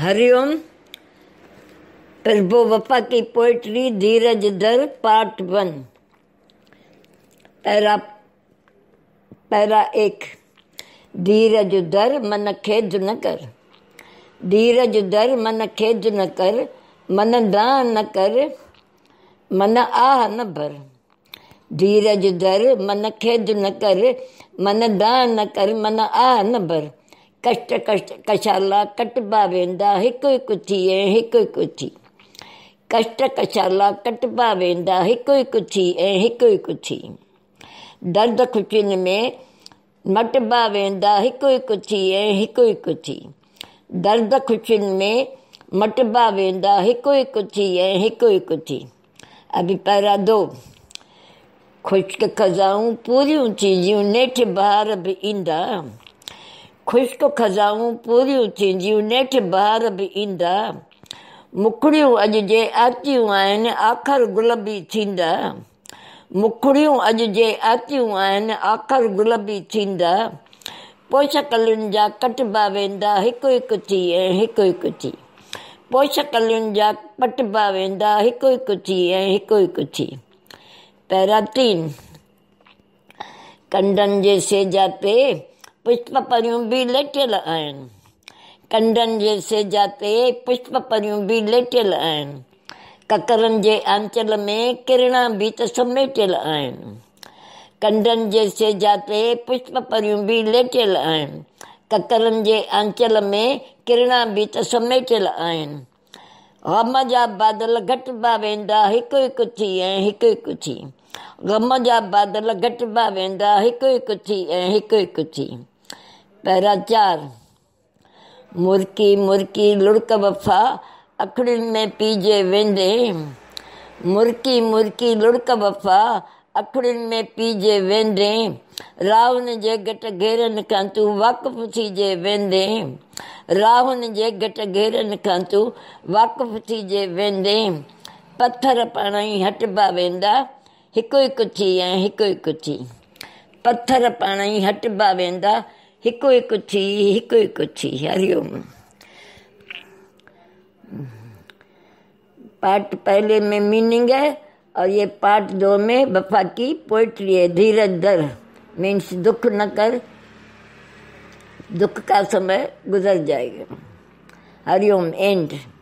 हरिओम प्रभु बप्पा की पोइट्री धीरज दर पार्ट वन पैरा पैरा एक धीरज दर मन खेद न कर धीरज दर मन खेद न कर मन दान न कर मन आह न भर धीरज दर मन खेद न कर मन दान न कर मन आह न भर कष्ट कष्ट कशाला कटबा वेंदा हिकु हिकु थी ऐं हिकु हिकु थी कष्ट कशाला कटबा वेंदा हिकु हिकु थी ऐं हिकु हिकु थी दर्द खुशियुनि में मटबा वेंदा हिकु हिकु थी ऐं हिकु हिकु थी दर्द खुशियुनि में मटबा वेंदा हिकु हिकु थी ऐं हिकु हिकु थी अभी पहिरां दो खुश्क खज़ाऊं पूरियूं थींदियूं नेठि बहार बि ईंदा ख़ुश्क ख़ज़ाऊं पूरियूं थींदियूं नेठ बहार बि ईंदा मुखड़ियूं अॼु जे आतियूं आहिनि आख़िर गुल बि थींदा मुखड़ियूं अॼु जे आतियूं आहिनि आख़िर गुल बि थींदा पोशकलियुनि जा कटबा वेंदा हिकु हिकु थी ऐं हिकु हिकु थी पोशकलियुनि जा पटबा वेंदा हिकु हिकु थी ऐं हिकु हिकु थी पहिरां तीन कंडनि जे सेजा पे पुष्प परियों भी लेटियल आहिनि कंडनि जे सेज ते पुष्प परियूं बि लेटियल आहिनि ककरनि जे आंचल में किरणा बि त समेटियल आहिनि कंडनि जे सेज ते पुष्प परियूं बि लेटियल आहिनि ककरनि जे आंचल में किरणा बि त समेटियल आहिनि ग़म जा बादल घटिबा वेंदा हिकु हिकु थी ऐं हिकु हिकु थी ग़म जा बादल घटिबा वेंदा हिकु हिकु थी ऐं हिकु हिकु थी पैरा चार मुर्की मुर्की लुड़क वफ़ा अखड़ियुनि में पीजे वेंदे मुर्की मुर्की लुड़क वफ़ा अखड़ियुनि में पीजे वेंदे राहुन जे घट घेरनि खां तूं वाक़ुफ़ु थीजे वेंदे राहुन जे घट घेरनि खां तूं वाक़ुफ़ु थीजे वेंदे पत्थर पाण ई हटिबा वेंदा हिकु हिकु थी ऐं हिकु हिकु थी पत्थर पाण ई हटिबा वेंदा हिकु हिकु थी हिकु हिकु थी हरिओम पार्ट पहले में मीनिंग है और ये पार्ट दो में वफा की पोइट्री है धीरज दर मीन्स दुख न कर दुख का समय गुजर जाएगा हरिओम एंड